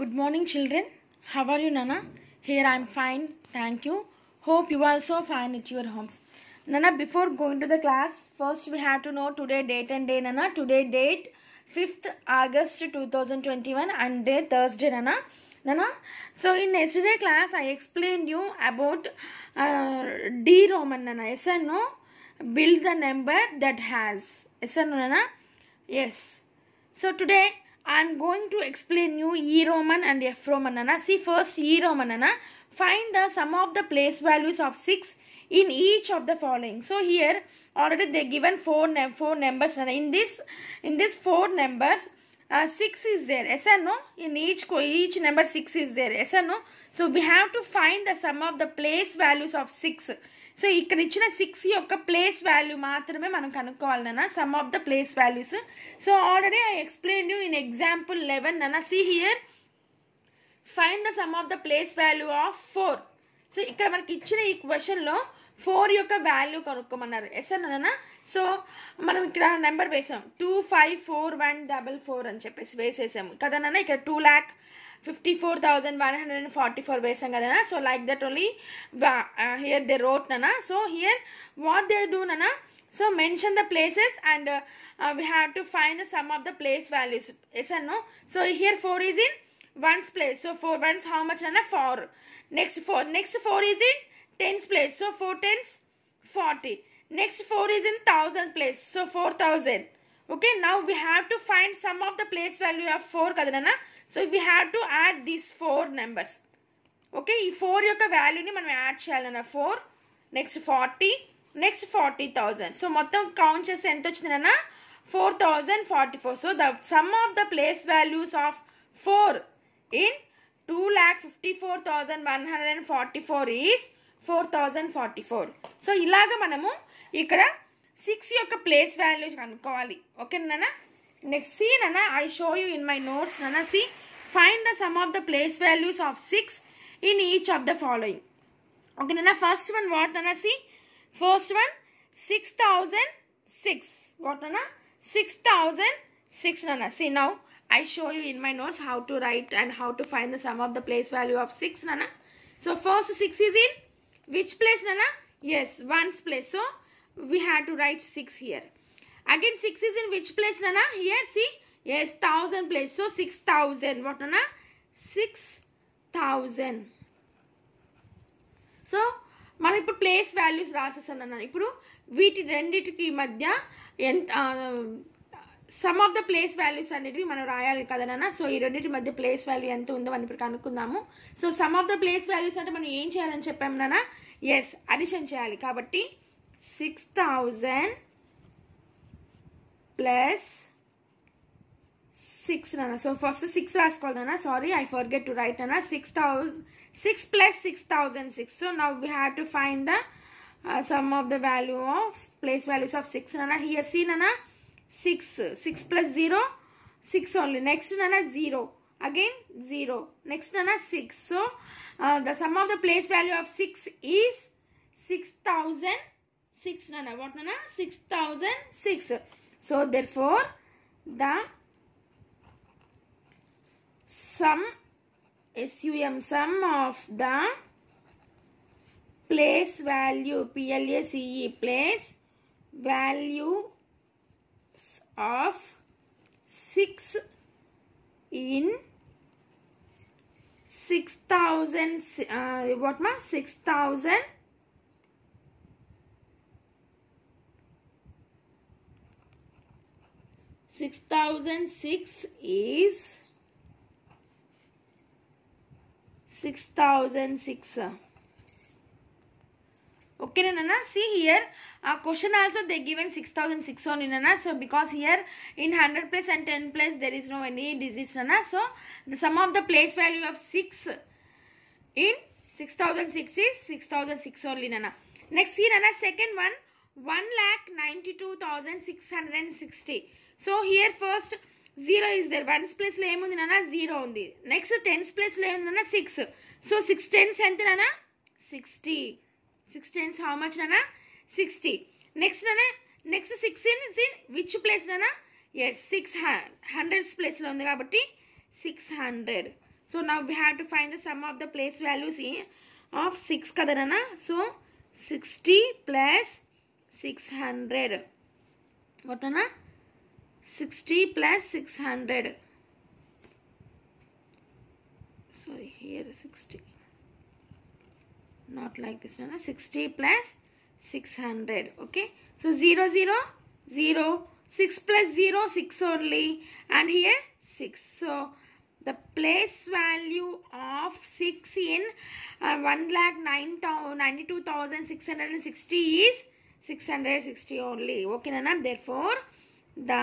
Good morning children. How are you Nana? Here I am fine. Thank you. Hope you are also fine at your homes. Nana before going to the class first we have to know today date and day Nana. Today date 5th August 2021 and day Thursday Nana. Nana so in yesterday class I explained you about uh, D Roman Nana. Yes and no? Build the number that has. Yes and no Nana? Yes. So today I am going to explain you E Roman and F Roman. Anna. See first E Roman. Anna. Find the sum of the place values of 6 in each of the following. So here already they given 4, four numbers. Anna. In this in this 4 numbers uh, 6 is there. Yes or no? In each, each number 6 is there. Yes or no? So we have to find the sum of the place values of 6. So ఇక్కడ ఇచ్చిన six యొక్క place value మాత్రమే మనం కనుక్కోవాలన్నా sum of the place values so already I explain you in example eleven అన్న see here find the sum of the place value of four so ఇక్కడ మనకి ఇచ్చిన ఈ క్వశ్చన్లో ఫోర్ యొక్క వాల్యూ కనుక్కోమన్నారు ఎస్ అన్న సో మనం ఇక్కడ నెంబర్ వేసాం two five four one double four అని చెప్పేసి వేసేసాము కదనన్నా ఇక్కడ two lakh 54,144 So, like that only uh, here they wrote Nana. So, here what they do Nana. So, mention the places and uh, uh, we have to find the sum of the place values. Yes or no? So, here 4 is in 1's place. So, 4 1's how much Nana? 4. Next 4. Next 4 is in 10's place. So, 4 40. Next 4 is in 1000 place. So, 4000. Okay now we have to find sum of the place value of four కదా so we have to add these four numbers okay ఈ four యొక్క వాల్యూని మనం add చేయాలన్న four next forty next forty thousand so మొత్తం count చేస్తే ఎంత వచ్చిందన్న four thousand forty four so the sum of the place values of four in two lakh fifty four thousand one hundred and forty four is four thousand forty four so ఇలాగ మనము ఇక్కడ 6 yoke place values kanukkawali. Okay, nana? Next, see nana, I show you in my notes, nana, see. Find the sum of the place values of 6 in each of the following. Okay, nana, first one what, nana, see? First one, 6006. What, nana? 6006, nana. See, now, I show you in my notes how to write and how to find the sum of the place value of 6, nana. So, first 6 is in which place, nana? Yes, 1's place. So, we had to write 6 here. Again 6 is in which place Nana? Here see. Yes 1000 place. So 6000. What Nana? 6000. So మనం ఇప్పుడు place values రాసేసాను అన్నాను ఇప్పుడు వీటి రెండిటికి మధ్య ఎంత sum of the place values అనేటివి మనం రాయాలి కదనన్నా సో ఈ రెండింటి మధ్య ప్లేస్ వాల్యూ ఎంత ఉందో అని ఇప్పుడు కనుక్కుందాము so sum of the place values అంటే మనం ఏం చేయాలని చెప్పాము నాన్న ఎస్ అడిషన్ చేయాలి కాబట్టి 6000 plus 6 nana. So first 6 called nana. Sorry I forget to write nana. 6000 6 plus 6006. So now we have to find the uh, sum of the value of place values of 6 nana. Here see nana 6 6 plus 0 6 only. Next nana 0 again 0 next nana 6 so uh, the sum of the place value of 6 is 6000 6 nana what nana 6006 so therefore the sum sum sum of the place value place place value of 6 in 6000 uh, what ma 6000 6006 is 6006. Okay, Nana, see here. A question also they given 6006 on Nana. So, because here in 100 place and 10 place there is no any digits Nana. So, the sum of the place value of 6 in 6006 is 6006 only Nana. Next, see Nana, second one. 1 lakh 92,660. So here first zero is there ones ప్లేస్లో ఏముంది నాన్న zero ఉంది next tense ప్లేస్లో ఏముంది నాన్న six so six tens ఎంత నాన్న sixty six tens how much నాన్న సిక్స్టీ నెక్స్ట్ నాన్న next six in in which place నాన్న ఎస్ సిక్స్ హండ్రెడ్స్ ప్లేస్లో ఉంది కాబట్టి సిక్స్ హండ్రెడ్ సో నా we have to find the sum of the place values of six కదా నాన్న so sixty plus six hundred ఓకేనా 60 plus 600 sorry here 60 not like this no, no 60 plus 600 okay so 0 0 0 6 plus 0 6 only and here 6 so the place value of 6 in uh, 1 lakh 92660 is 660 only okay nanam therefore the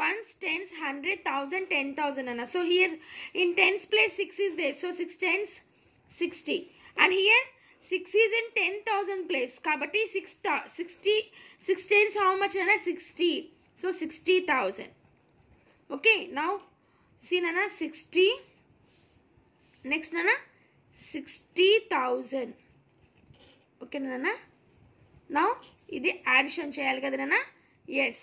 ones tens hundred thousand ten thousand అన్న so here in tens place six is they so six tens sixty and here six is in ten thousand place కాబట్టి six sixty six tens how much అన్న sixty so sixty thousand okay నా సీన్ అన్న sixty next అన్న sixty thousand ఓకేనా నా ఇది addition చేయాలి కదా నా yes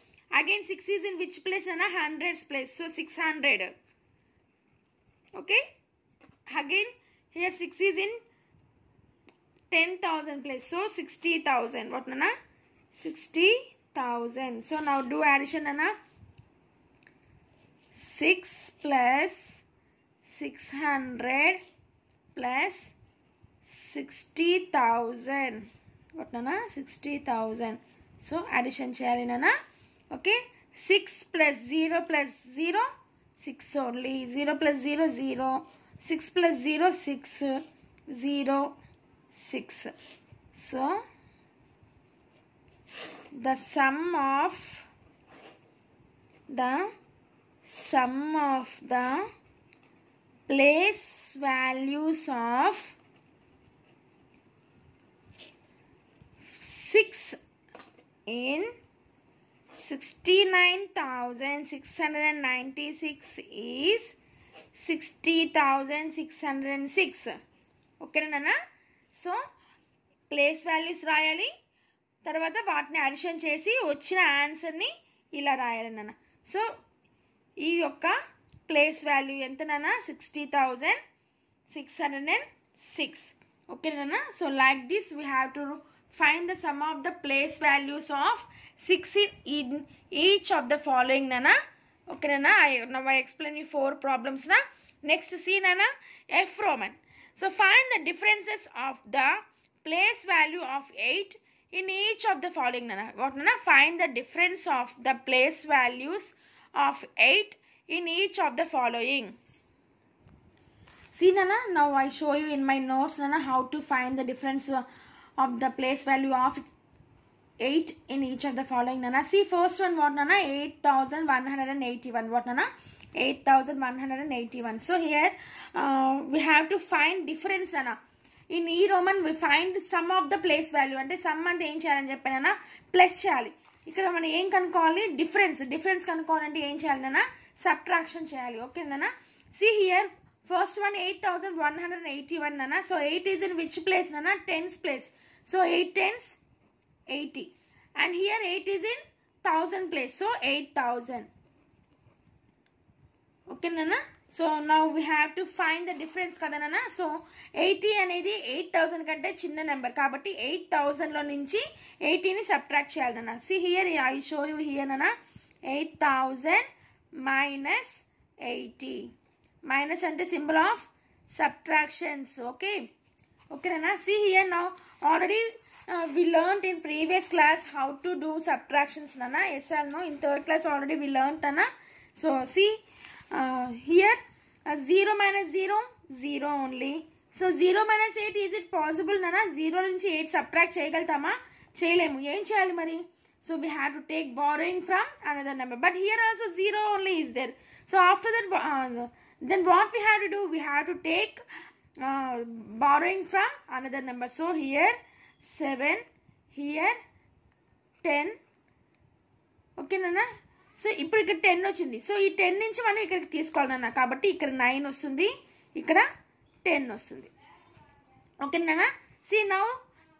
Again 6 is in which place? Anna? Hundreds place. So 600. Okay. Again here 6 is in 10,000 place. So 60,000. What Nana? 60,000. So now do addition Nana. 6 plus 600 plus 60,000. What Nana? 60,000. So addition share in Nana. Okay. 6 plus 0 plus 0, 6 only. 0 plus 0, 0. 6 plus 0, 6. 0, 6. So, the sum of the sum of the place values of 6 in 69696 is 60606 ఓకేనా so place values రాయాలి తర్వాత వాటిని addition చేసి వచ్చిన ఆన్సర్ని ఇలా రాయాలి నాన్న సో ఈ యొక్క ప్లేస్ వాల్యూ ఎంత నాన్న sixty thousand six hundred and six okay ఓకేనా so like this we have to find the sum of the place values of 6 in each of the following nana okay nana I, now I explain you four problems na next see nana F Roman so find the differences of the place value of 8 in each of the following nana what nana find the difference of the place values of 8 in each of the following see nana now I show you in my notes nana how to find the difference uh, of the place value of 8 in each of the following nana see first one what nana 8181 what nana 8181 so here uh, we have to find difference nana in e roman we find sum of the place value అంటే sum అంటే ఏం చేయాలని చెప్పానన్నా plus చేయాలి ఇక్కడ మనం ఏం కనుక్కోవాలి difference difference కనుక్కోవాలంటే ఏం చేయాలి నాన్న సబ్ట్రాక్షన్ చేయాలి ఓకేనా see here first one eight thousand one hundred eighty one నాన్న so eight is in which place నాన్న tens place so eight tens 80. And here 8 is in 1000 place. So 8000. Okay, Nana? So నా we have to find the difference కదా నాన్న so eighty అనేది eight thousand కంటే చిన్న number కాబట్టి eight థౌసండ్లో నుంచి ఎయిటీని subtract చేయాలి నాన్న see here I show you here నాన్న eight thousand minus eighty minus అంటే సింబల్ ఆఫ్ సబ్ట్రాక్షన్స్ ఓకే ఓకేనా సి హియర్ నా already Uh, we learnt in previous class how to do subtractions nana yes i know in third class already we learnt nana so see uh, here uh, 0 minus 0 0 only so 0 minus 8 is it possible nana 0 inch 8 subtract cheyagaltama cheyalemu em cheyali mari so we had to take borrowing from another number but here also 0 only is there so after that then what we have to do we have to take borrowing from another number so here seven here ten ఓకేనా సో ఇప్పుడు ఇక్కడ ten వచ్చింది so ఈ ten నుంచి మనం ఇక్కడికి తీసుకోవాలన్నా కాబట్టి ఇక్కడ నైన్ వస్తుంది ఇక్కడ టెన్ వస్తుంది ఓకేనా see now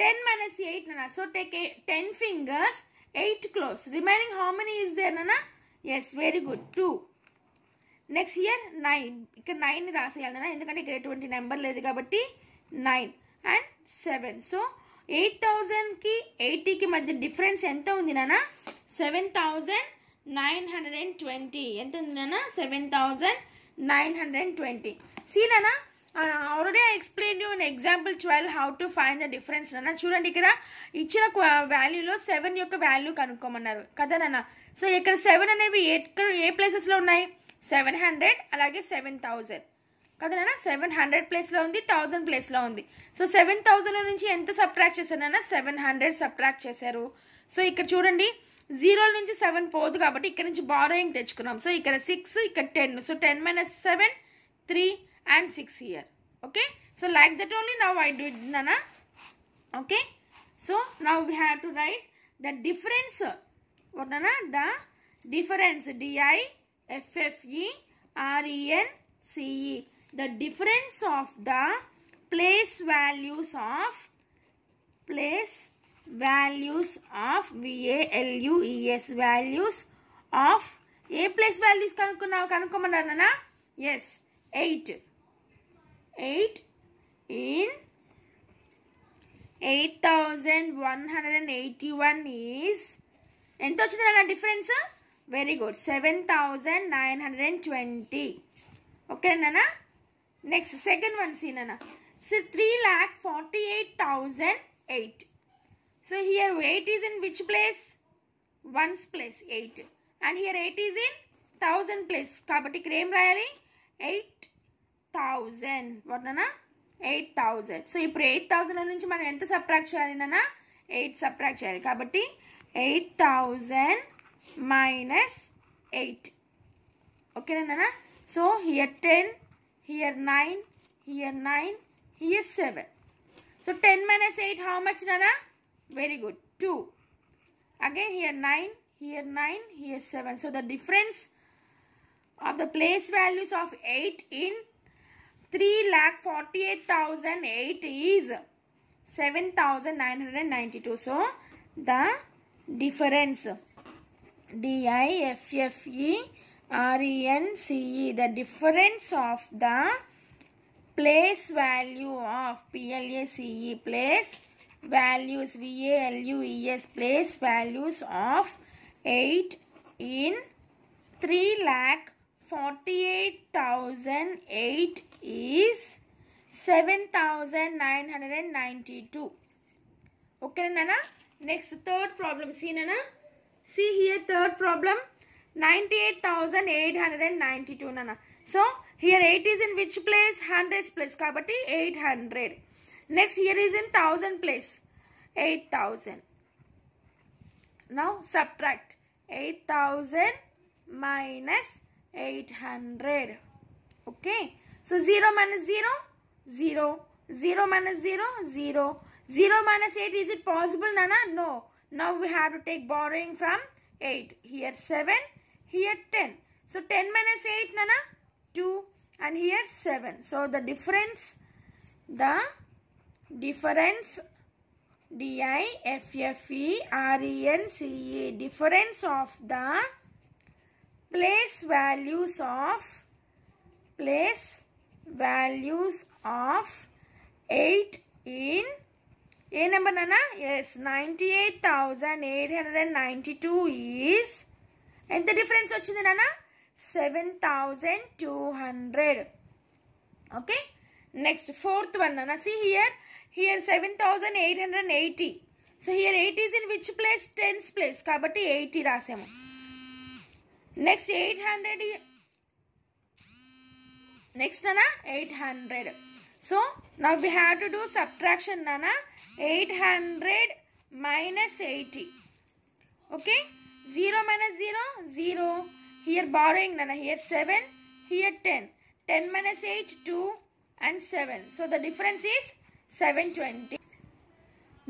ten minus eight నానా so take ten fingers eight close remaining how many is there నానా yes very good two next here nine ఇక్కడ నైన్ రాసేయాలి నానా ఎందుకంటే ఇక్కడ ఎటువంటి నెంబర్ లేదు కాబట్టి nine and seven so eight థౌజండ్కి ఎయిటీకి మధ్య డిఫరెన్స్ ఎంత ఉంది నాన్న seven thousand nine hundred and twenty ఎంత ఉంది నాన్న seven thousand nine hundred and twenty see నాన్న already I explain you an example twelve how to find the difference నాన్న చూడండి ఇక్కడ ఇచ్చిన వాల్యూలో సెవెన్ యొక్క వాల్యూ కనుక్కోమన్నారు కదా నాన్న సో ఇక్కడ సెవెన్ అనేవి ఏ ఏ ప్లేసెస్లో ఉన్నాయి సెవెన్ హండ్రెడ్ అలాగే సెవెన్ థౌజండ్ కదనైనా సెవెన్ హండ్రెడ్ ప్లేస్లో ఉంది థౌజండ్ ప్లేస్లో ఉంది సో సెవెన్ థౌజండ్లో నుంచి ఎంత సబ్ట్రాక్ట్ చేశారనైనా సెవెన్ హండ్రెడ్ సబ్ట్రాక్ట్ చేశారు సో ఇక్కడ చూడండి జీరో నుంచి సెవెన్ పోదు కాబట్టి ఇక్కడ నుంచి బారోయింగ్ తెచ్చుకున్నాం సో ఇక్కడ సిక్స్ ఇక్కడ ten so ten minus seven three and six here okay so like that only now I do it okay so now we have to write the difference ఒకనా the difference D I F F E R E N C E the difference of the place values of place values of VALUES values of ఏ place values కనుక్కున్నావు కనుక్కోమన్నానా yes eight eight in eight thousand one hundred and eighty one is ఎంత వచ్చింది అన్న difference very good seven thousand nine hundred and twenty ఓకేనా next second one అన్న so three lakh forty eight thousand eight so here eight is in which place ones place eight and here eight is in thousand place కాబట్టి ఇక్కడ ఏం రాయాలి eight thousand వాటనా eight thousand so ఇప్పుడు eight thousand నుంచి మనం ఎంత సబ్ట్రాక్ట్ చేయాలి నాన్న ఎయిట్ సబ్ట్రాక్ట్ చేయాలి కాబట్టి ఎయిట్ థౌజండ్ మైనస్ ఎయిట్ ఓకేనా so here ten here 9, here 9, here 7. So 10 minus 8, how much Nana? Very good, 2. Again here 9, here 9, here 7. So the difference of the place values of 8 in 3,48,008 is 7,992. So the difference. D-I-F-F-E RENCE, the difference of the place value of PLACE, place values, V-A-L-U-E-S, place values of 8 in 3 lakh 48,008 is 7,992. Okay, Nana? Next, third problem. See, Nana? See here, third problem. 98892 nana. So, here 8 is in which place? 100 place. Kabati 800. Next here is in 1000 place. 8000. Now, subtract. 8000 minus 800. Okay. So, 0 minus 0, 0. 0 minus 0, 0. 0 minus 8, is it possible, Nana? No. Now, we have to take borrowing from 8. Here 7, here 10. So 10 minus 8 Nana 2 and here 7. So the difference the difference D I F F E R E N C E difference of the place values of place values of 8 in a number Nana? Yes, 98,892 is ఎంత difference వచ్చింది నాన్న seven thousand two hundred okay next fourth one నాన్న see here here seven eight hundred eighty so here eight is in which place tens place కాబట్టి eighty రాసాము next eight hundred next నానా eight hundred so now we have to do subtraction నానా eight hundred minus eighty okay 0 minus 0, 0. Here borrowing, nana. Here 7, here 10. 10 minus 8, 2 and 7. So the difference is 720.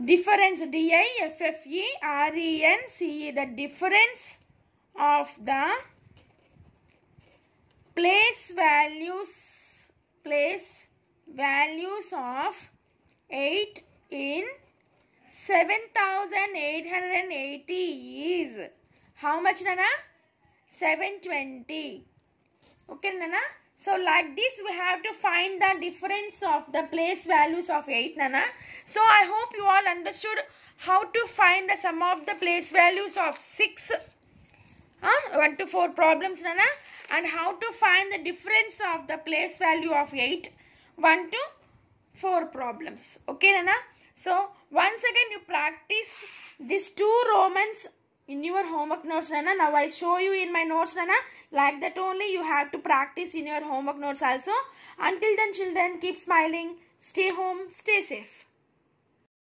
Difference D-I-F-F-E-R-E-N-C-E. The difference of the place values, place values of 8 in 7880 is how much Nana? 720. Okay Nana? So like this we have to find the difference of the place values of 8 Nana. So I hope you all understood how to find the sum of the place values of 6 uh, 1 to 4 problems Nana and how to find the difference of the place value of 8 1 to 4 problems. Okay Nana? So once again you practice these two Romans in your homework notes Nana. Now I show you in my notes Nana. Like that only you have to practice in your homework notes also. Until then children keep smiling. Stay home. Stay safe.